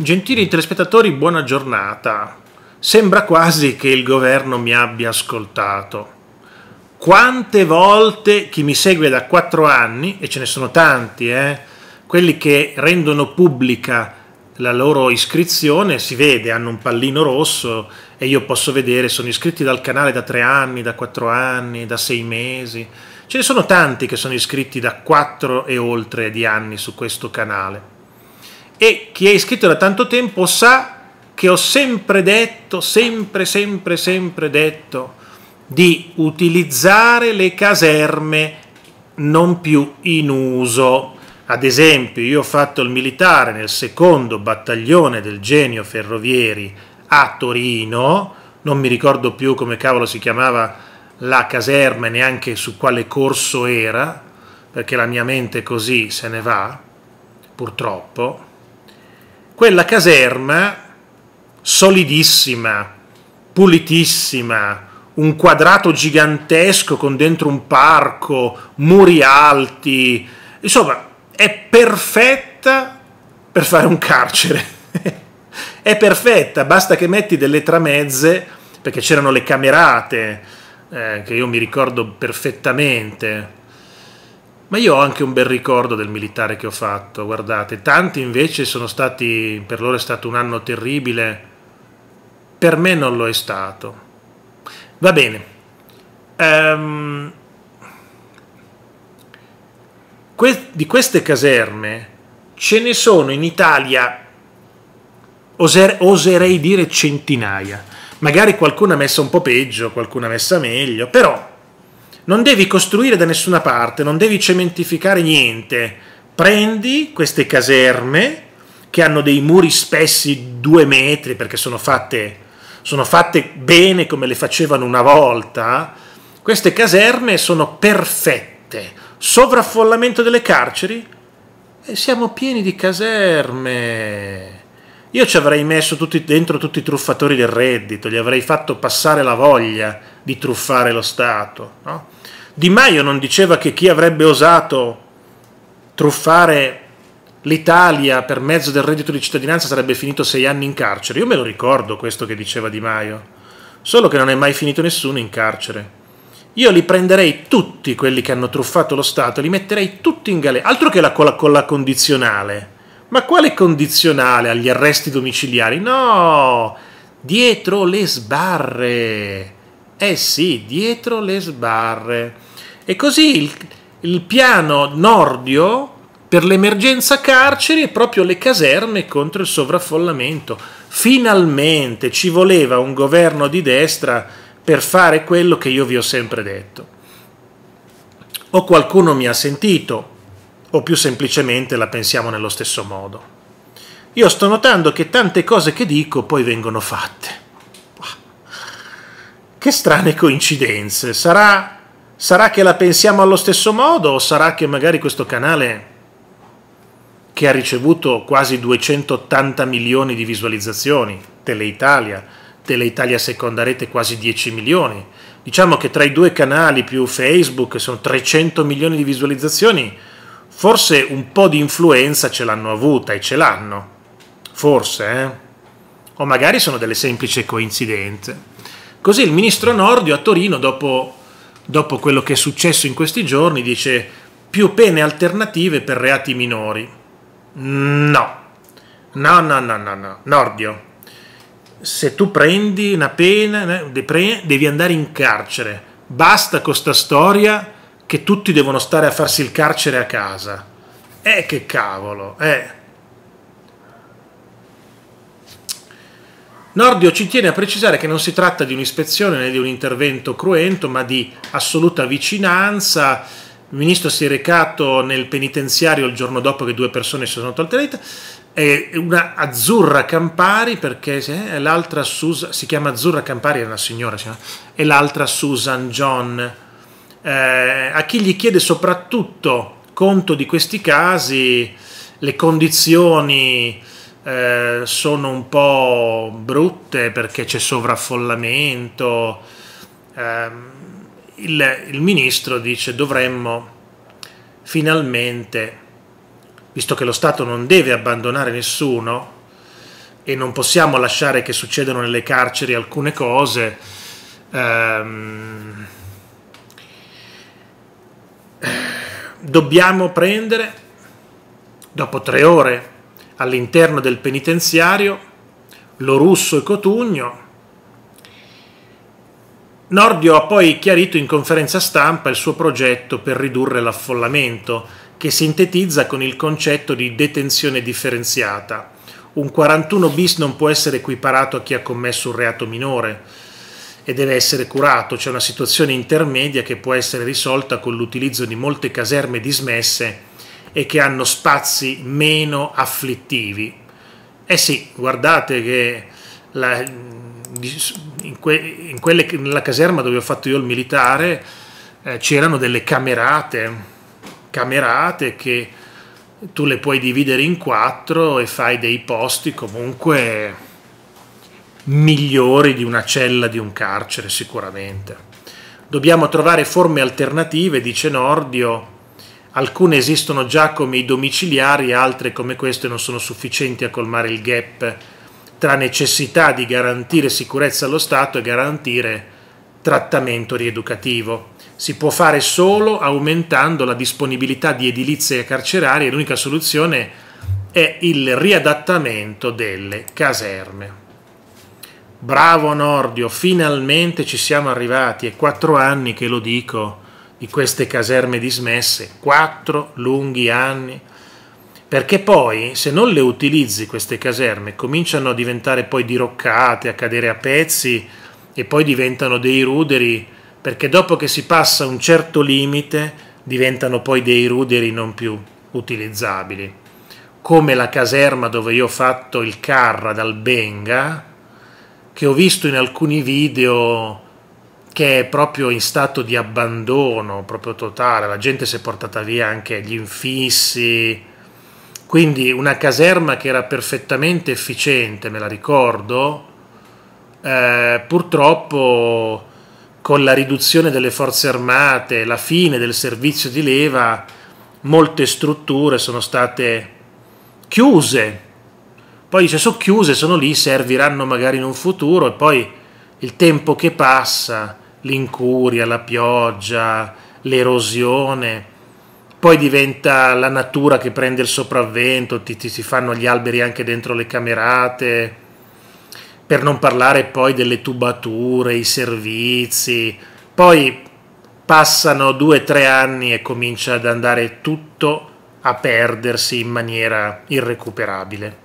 Gentili telespettatori, buona giornata. Sembra quasi che il governo mi abbia ascoltato. Quante volte chi mi segue da quattro anni, e ce ne sono tanti, eh, quelli che rendono pubblica la loro iscrizione, si vede, hanno un pallino rosso e io posso vedere, sono iscritti dal canale da tre anni, da quattro anni, da sei mesi. Ce ne sono tanti che sono iscritti da quattro e oltre di anni su questo canale e chi è iscritto da tanto tempo sa che ho sempre detto, sempre, sempre, sempre detto di utilizzare le caserme non più in uso. Ad esempio, io ho fatto il militare nel secondo battaglione del Genio Ferrovieri a Torino, non mi ricordo più come cavolo si chiamava la caserma e neanche su quale corso era, perché la mia mente così se ne va, purtroppo quella caserma solidissima, pulitissima, un quadrato gigantesco con dentro un parco, muri alti, insomma è perfetta per fare un carcere, è perfetta, basta che metti delle tramezze, perché c'erano le camerate, eh, che io mi ricordo perfettamente, ma io ho anche un bel ricordo del militare che ho fatto, guardate, tanti invece sono stati, per loro è stato un anno terribile, per me non lo è stato. Va bene. Um, que di queste caserme ce ne sono in Italia, oser oserei dire centinaia, magari qualcuna messa un po' peggio, qualcuna messa meglio, però non devi costruire da nessuna parte, non devi cementificare niente. Prendi queste caserme che hanno dei muri spessi due metri perché sono fatte, sono fatte bene come le facevano una volta. Queste caserme sono perfette. Sovraffollamento delle carceri? E eh, siamo pieni di caserme. Io ci avrei messo tutti, dentro tutti i truffatori del reddito, gli avrei fatto passare la voglia di truffare lo Stato. No? Di Maio non diceva che chi avrebbe osato truffare l'Italia per mezzo del reddito di cittadinanza sarebbe finito sei anni in carcere. Io me lo ricordo questo che diceva Di Maio, solo che non è mai finito nessuno in carcere. Io li prenderei tutti quelli che hanno truffato lo Stato, li metterei tutti in galera, altro che la, con la condizionale ma quale condizionale agli arresti domiciliari? No! Dietro le sbarre! Eh sì, dietro le sbarre. E così il, il piano nordio per l'emergenza carceri è proprio le caserme contro il sovraffollamento. Finalmente ci voleva un governo di destra per fare quello che io vi ho sempre detto. O qualcuno mi ha sentito, o più semplicemente la pensiamo nello stesso modo. Io sto notando che tante cose che dico poi vengono fatte. Che strane coincidenze. Sarà, sarà che la pensiamo allo stesso modo o sarà che magari questo canale che ha ricevuto quasi 280 milioni di visualizzazioni, Teleitalia, Teleitalia seconda rete quasi 10 milioni. Diciamo che tra i due canali più Facebook sono 300 milioni di visualizzazioni, forse un po' di influenza ce l'hanno avuta e ce l'hanno, forse, eh? o magari sono delle semplici coincidenze. Così il ministro Nordio a Torino, dopo, dopo quello che è successo in questi giorni, dice più pene alternative per reati minori. No, no, no, no, no, no. Nordio, se tu prendi una pena, devi andare in carcere. Basta con questa storia che tutti devono stare a farsi il carcere a casa. Eh, che cavolo, eh. Nordio ci tiene a precisare che non si tratta di un'ispezione né di un intervento cruento, ma di assoluta vicinanza. Il ministro si è recato nel penitenziario il giorno dopo che due persone si sono tolte la vita. È una Azzurra Campari, perché eh, l'altra Susan, si chiama Azzurra Campari, è una signora, e l'altra Susan John eh, a chi gli chiede soprattutto conto di questi casi, le condizioni eh, sono un po' brutte perché c'è sovraffollamento. Eh, il, il ministro dice dovremmo finalmente, visto che lo Stato non deve abbandonare nessuno e non possiamo lasciare che succedano nelle carceri alcune cose, ehm, dobbiamo prendere, dopo tre ore all'interno del penitenziario, lo russo e Cotugno. Nordio ha poi chiarito in conferenza stampa il suo progetto per ridurre l'affollamento, che sintetizza con il concetto di detenzione differenziata. Un 41 bis non può essere equiparato a chi ha commesso un reato minore, e deve essere curato, c'è una situazione intermedia che può essere risolta con l'utilizzo di molte caserme dismesse e che hanno spazi meno afflittivi. Eh sì, guardate che la, in que, in quelle, nella caserma dove ho fatto io il militare eh, c'erano delle camerate, camerate che tu le puoi dividere in quattro e fai dei posti comunque migliori di una cella di un carcere sicuramente. Dobbiamo trovare forme alternative, dice Nordio, alcune esistono già come i domiciliari, altre come queste non sono sufficienti a colmare il gap tra necessità di garantire sicurezza allo Stato e garantire trattamento rieducativo. Si può fare solo aumentando la disponibilità di edilizie carcerarie, l'unica soluzione è il riadattamento delle caserme. Bravo Nordio, finalmente ci siamo arrivati, è quattro anni che lo dico di queste caserme dismesse, quattro lunghi anni, perché poi se non le utilizzi queste caserme cominciano a diventare poi diroccate, a cadere a pezzi e poi diventano dei ruderi, perché dopo che si passa un certo limite diventano poi dei ruderi non più utilizzabili. Come la caserma dove io ho fatto il Carra dal Benga, che ho visto in alcuni video che è proprio in stato di abbandono, proprio totale, la gente si è portata via anche gli infissi, quindi una caserma che era perfettamente efficiente, me la ricordo, eh, purtroppo con la riduzione delle forze armate, la fine del servizio di leva, molte strutture sono state chiuse poi dice, sono chiuse, sono lì, serviranno magari in un futuro e poi il tempo che passa, l'incuria, la pioggia, l'erosione, poi diventa la natura che prende il sopravvento, ti, ti, si fanno gli alberi anche dentro le camerate, per non parlare poi delle tubature, i servizi, poi passano due o tre anni e comincia ad andare tutto a perdersi in maniera irrecuperabile.